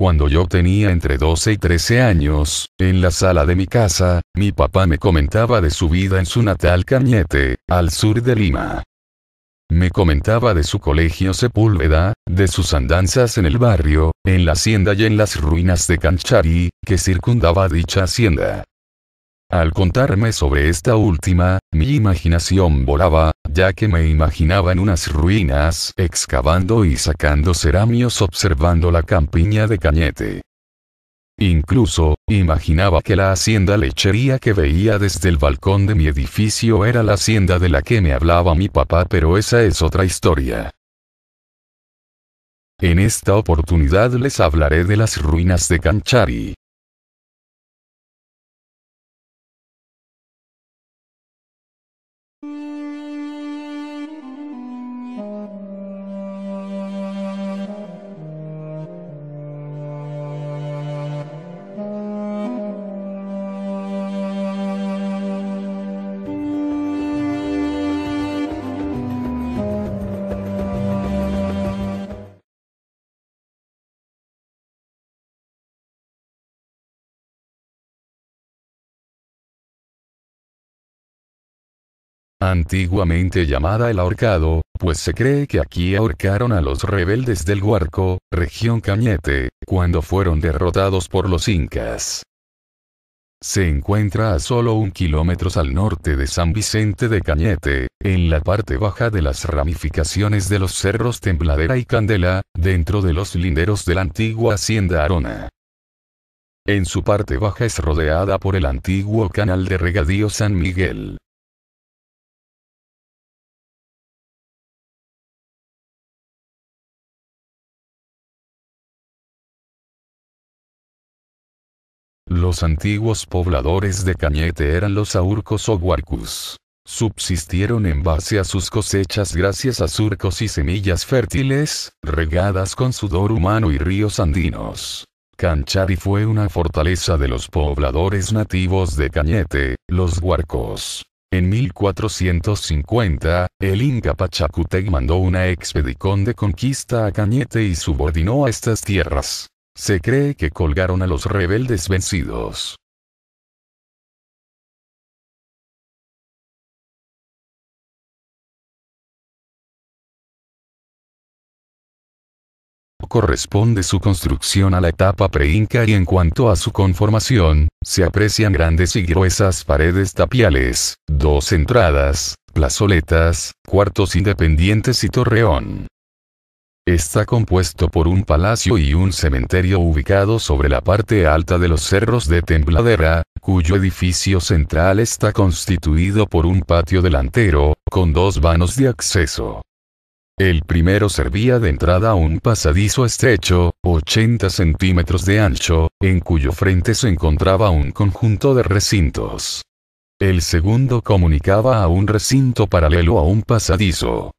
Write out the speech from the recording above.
Cuando yo tenía entre 12 y 13 años, en la sala de mi casa, mi papá me comentaba de su vida en su natal Cañete, al sur de Lima. Me comentaba de su colegio Sepúlveda, de sus andanzas en el barrio, en la hacienda y en las ruinas de Canchari, que circundaba dicha hacienda. Al contarme sobre esta última, mi imaginación volaba, ya que me imaginaba en unas ruinas, excavando y sacando ceramios observando la campiña de Cañete. Incluso, imaginaba que la hacienda lechería que veía desde el balcón de mi edificio era la hacienda de la que me hablaba mi papá, pero esa es otra historia. En esta oportunidad les hablaré de las ruinas de Canchari, antiguamente llamada el ahorcado, pues se cree que aquí ahorcaron a los rebeldes del Huarco, región Cañete, cuando fueron derrotados por los incas. Se encuentra a solo un kilómetro al norte de San Vicente de Cañete, en la parte baja de las ramificaciones de los cerros Tembladera y Candela, dentro de los linderos de la antigua hacienda Arona. En su parte baja es rodeada por el antiguo canal de regadío San Miguel. Los antiguos pobladores de Cañete eran los aurcos o huarcus. Subsistieron en base a sus cosechas gracias a surcos y semillas fértiles, regadas con sudor humano y ríos andinos. Canchari fue una fortaleza de los pobladores nativos de Cañete, los huarcos. En 1450, el Inca Pachacutec mandó una expedición de conquista a Cañete y subordinó a estas tierras. Se cree que colgaron a los rebeldes vencidos. corresponde su construcción a la etapa preinca y en cuanto a su conformación, se aprecian grandes y gruesas paredes tapiales, dos entradas, plazoletas, cuartos independientes y torreón. Está compuesto por un palacio y un cementerio ubicado sobre la parte alta de los cerros de Tembladera, cuyo edificio central está constituido por un patio delantero, con dos vanos de acceso. El primero servía de entrada a un pasadizo estrecho, 80 centímetros de ancho, en cuyo frente se encontraba un conjunto de recintos. El segundo comunicaba a un recinto paralelo a un pasadizo.